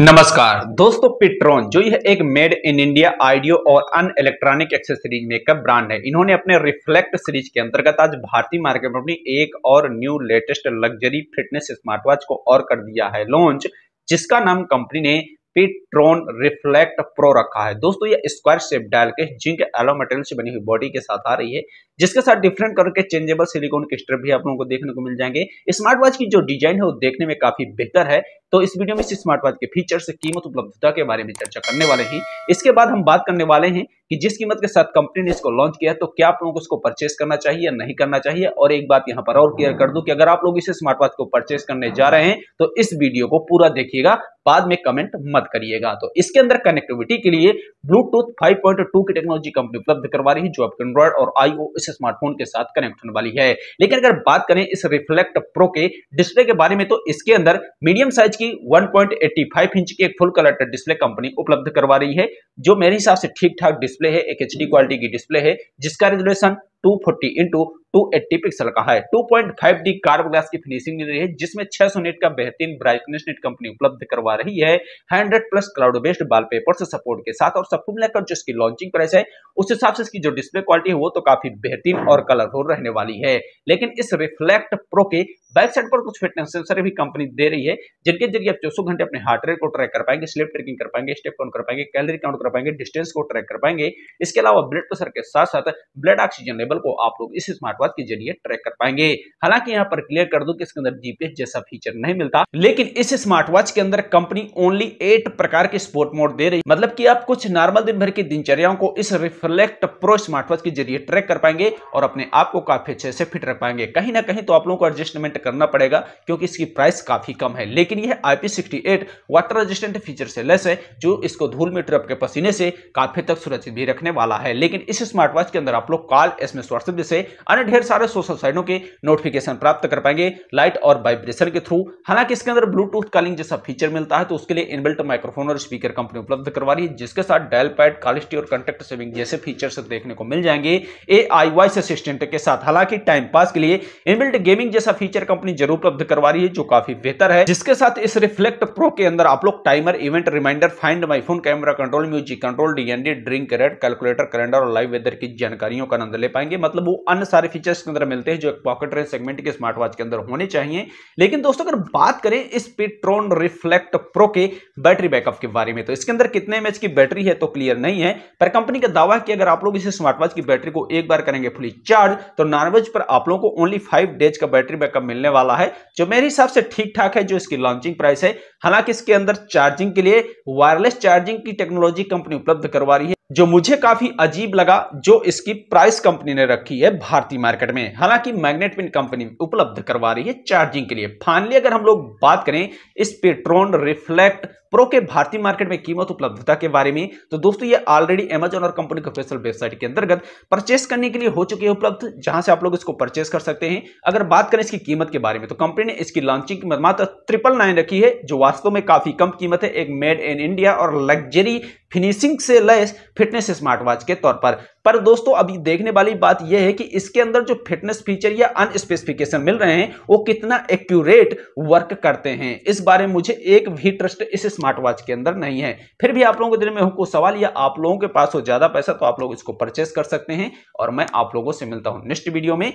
नमस्कार दोस्तों पिट्रोन जो यह एक मेड इन इंडिया आइडियो और अन इलेक्ट्रॉनिक एक्सेसरीज मेकअप ब्रांड है इन्होंने अपने रिफ्लेक्ट सीरीज के अंतर्गत आज भारतीय मार्केट में अपनी एक और new latest luxury fitness smart watch को और कर दिया है लॉन्च जिसका नाम कंपनी ने पिट्रोन रिफ्लेक्ट प्रो रखा है दोस्तों ये स्क्वायर शेप डायल के जिंक एलो मटेरियल से बनी हुई बॉडी के साथ आ रही है जिसके साथ डिफरेंट कलर के चेंजेबल सिलिकॉन के स्ट्रिप भी आप लोगों को देखने को मिल जाएंगे स्मार्ट वॉच की जो डिजाइन है वो देखने में काफी बेहतर है तो इस वीडियो में इस स्मार्ट वॉच के फीचर्स कीमत उपलब्धता के बारे में चर्चा करने वाले हैं इसके बाद हम बात करने वाले हैं कि जिस कीमत के साथ कंपनी ने इसको लॉन्च किया तो क्या आप लोगों को इसको परचेस करना चाहिए या नहीं करना चाहिए और एक बात यहाँ पर और क्लियर कर दूं कि अगर आप लोग इसे स्मार्ट वॉच को परचेस करने जा रहे हैं तो इस वीडियो को पूरा देखिएगा बाद में कमेंट मत करिएगा तो इसके अंदर कनेक्टिविटी के लिए ब्लूटूथ 5.2 की टेक्नोलॉजी कंपनी उपलब्ध करवा रही है जो आपके एंड्रॉइड और इस स्मार्टफोन के साथ कनेक्ट होने वाली है लेकिन अगर बात करें इस रिफ्लेक्ट प्रो के डिस्प्ले के बारे में तो इसके अंदर मीडियम साइज की 1.85 इंच की एक फुल कलर डिस्प्ले कंपनी उपलब्ध करवा रही है जो मेरे हिसाब से ठीक ठाक डिस्प्ले डिस्प्ले है एक एच क्वालिटी की डिस्प्ले है जिसका resolution 240 forty into two eighty pixel का है 2.5 डी कार्ब ग्लास की फिनिशिंग मिल रही है जिसमें 600 नेट का बेहतरीन ब्राइटनेस नेट कंपनी उपलब्ध करवा रही है 100 प्लस क्लाउड बेस्ड वॉलपेपर से सपोर्ट के साथ और सबको मिलाकर जो इसकी लॉन्चिंग प्राइस है उस हिसाब से इसकी जो डिस्प्ले क्वालिटी है वो तो काफी बेहतरीन और कलरफुल रहने वाली है लेकिन इस रिफ्लेक्ट प्रो के बैक साइड पर कुछ फिटनेस सेंसर भी कंपनी दे रही है जिनके जरिए आप चौसौ घंटे अपने हार्ट रेट को ट्रैक कर पाएंगे स्लिप ट्रेकिंग कर पाएंगे स्टेप काउंट कर पाएंगे कैलरी काउंट कर पाएंगे डिस्टेंस को ट्रैक कर पाएंगे इसके अलावा ब्लड प्रेशर के साथ साथ ब्लड ऑक्सीजन लेवल को आप लोग इस स्मार्ट पथ के जरिए ट्रैक कर पाएंगे हालांकि यहाँ पर क्लियर कर दूं कि इसके अंदर जीपीएस जैसा फीचर नहीं मिलता लेकिन इस स्मार्ट वॉच के अंदर कंपनी ओनली एट प्रकार के स्पोर्ट मोड दे रही मतलब की आप कुछ नॉर्मल दिन भर की दिनचर्याओं को इस रिफ्लेक्ट प्रो स्मार्ट वॉच के जरिए ट्रैक कर पाएंगे और अपने आप को काफी अच्छे से फिट रख पाएंगे कहीं ना कहीं तो आप लोगों को एडजस्टमेंट करना पड़ेगा क्योंकि इसकी प्राइस काफी कम है लेकिन यह आईपी वाटर रेजिस्टेंट फीचर से लेस है जो इसको धूल में ट्रप के पसीने से काफी तक सुरक्षित भी रखने वाला है लेकिन इस स्मार्ट वॉच के अंदर आप लोग कॉल एसएमएस व्हाट्सएप जैसे अन्य ढेर सारे सोशल साइटों के नोटिफिकेशन प्राप्त कर पाएंगे लाइट और वाइब्रेशन के थ्रू हालांकि इसके अंदर ब्लूटूथ कॉलिंग जैसा फीचर मिलता है तो उसके लिए इनबिल्ट माइक्रोफोन और स्पीकर कंपनी उपलब्ध करवा रही है जिसके साथ डायल पैड कालिस्टी और कंटेक्ट सेविंग जैसे फीचर्स देखने को मिल जाएंगे ए आई असिस्टेंट के साथ हालांकि टाइम पास के लिए इनबिल्ट गेमिंग जैसा फीचर कंपनी जरूर उपलब्ध करवा रही है जो काफी बेहतर है जिसके साथ इस रिफ्लेक्ट प्रो के अंदर आप लोग timer event reminder find my phone camera control music control DND drink red calculator calendar और लाइव वेदर की जानकारियों का आनंद ले पाएंगे मतलब वो अन्य सारे फीचर्स के अंदर मिलते हैं जो पॉकेट रेंज सेगमेंट के स्मार्ट वॉच के अंदर होने चाहिए लेकिन दोस्तों अगर बात करें इस पिट्रोन रिफ्लेक्ट प्रो के बैटरी बैकअप के बारे में तो इसके अंदर कितने एमएच की बैटरी है तो क्लियर नहीं है पर कंपनी का दावा है कि अगर आप लोग इसे स्मार्ट वॉच की बैटरी को एक बार करेंगे फुली चार्ज तो नॉनवेज पर आप लोगों को ओनली फाइव डेज का बैटरी बैकअप मिलने वाला है जो मेरे हिसाब से ठीक ठाक है जो इसकी लॉन्चिंग प्राइस है हालांकि इसके अंदर चार्जिंग के लिए वायरलेस चार्जिंग की टेक्नोलॉजी कंपनी उपलब्ध करवा रही है जो मुझे काफी अजीब लगा जो इसकी प्राइस कंपनी ने रखी है भारतीय मार्केट में हालांकि मैग्नेट पिन कंपनी उपलब्ध करवा रही है चार्जिंग के लिए फाइनली अगर हम लोग बात करें इस पेट्रोन रिफ्लेक्ट प्रो के भारतीय मार्केट में कीमत उपलब्धता के बारे में तो दोस्तों ये ऑलरेडी एमेजोन और कंपनी की ऑफिशियल वेबसाइट के अंतर्गत परचेस करने के लिए हो चुकी है उपलब्ध जहां से आप लोग इसको परचेस कर सकते हैं अगर बात करें इसकी कीमत के बारे में तो कंपनी ने इसकी लॉन्चिंग कीमत मात्र ट्रिपल नाइन रखी है जो वास्तव में काफी कम कीमत है एक मेड इन इंडिया और लग्जरी फिनिशिंग से लेस फिटनेस स्मार्ट वॉच के तौर पर पर दोस्तों अभी देखने वाली बात यह है कि इसके अंदर जो फिटनेस फीचर या अनस्पेसिफिकेशन मिल रहे हैं वो कितना एक्यूरेट वर्क करते हैं इस बारे में मुझे एक भी ट्रस्ट इस स्मार्ट वॉच के अंदर नहीं है फिर भी आप लोगों के दिल में हो सवाल या आप लोगों के पास हो ज्यादा पैसा तो आप लोग इसको परचेस कर सकते हैं और मैं आप लोगों से मिलता हूं नेक्स्ट वीडियो में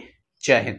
जय हिंद